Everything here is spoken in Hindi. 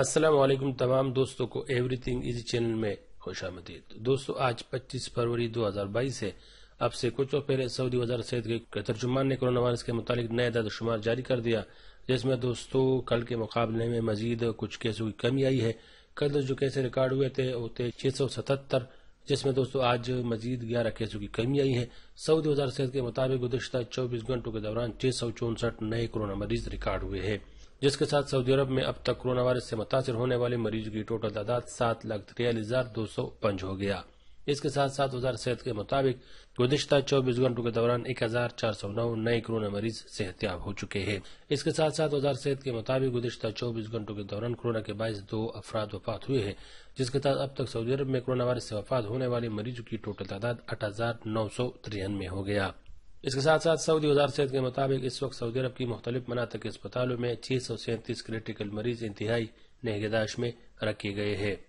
अस्सलाम तमाम दोस्तों को एवरीथिंग इज चैनल में खुश दोस्तों आज 25 फरवरी 2022 है अब से कुछ और पहले सऊदी वजार सेहत के तर्जुमान ने कोरोना वायरस के मुतालिक नए दादा शुमार जारी कर दिया जिसमें दोस्तों कल के मुकाबले में मजीद कुछ केसों की कमी आई है कल जो केस रिकॉर्ड हुए थे वो थे छह जिसमें दोस्तों आज मजीद ग्यारह केसों की कमी आई है सऊदी वजार सेहत के मुताबिक गुजशत चौबीस घंटों के दौरान छह नए कोरोना मरीज रिकॉर्ड हुए हैं जिसके साथ सऊदी अरब में अब तक कोरोना वायरस से मुतासर होने वाले मरीजों की टोटल तादाद सात लाख तिरयालीस हजार दो सौ पंच हो गया इसके साथ साथ वजार सेहत के मुताबिक गुजशत चौबीस घंटों के दौरान एक हजार चार सौ नौ नए कोरोना मरीज सेहतियाब हो चुके हैं इसके साथ साथ हजार सेहत के मुताबिक गुजशत चौबीस घंटों के दौरान कोरोना के बाईस दो अफराद वफात हुए हैं जिसके साथ अब तक सऊदी अरब में कोरोना वायरस से वफात होने वाले मरीजों की टोटल तादाद आठ हजार नौ सौ तिरानवे हो गया इसके साथ साथ सऊदी वजार सेहत के मुताबिक इस वक्त सऊदी अरब की मुख्तलि मनातक अस्पतालों में छह सौ सैंतीस क्रिटिकल मरीज इंतहाई नहगदाश में रखे गए हैं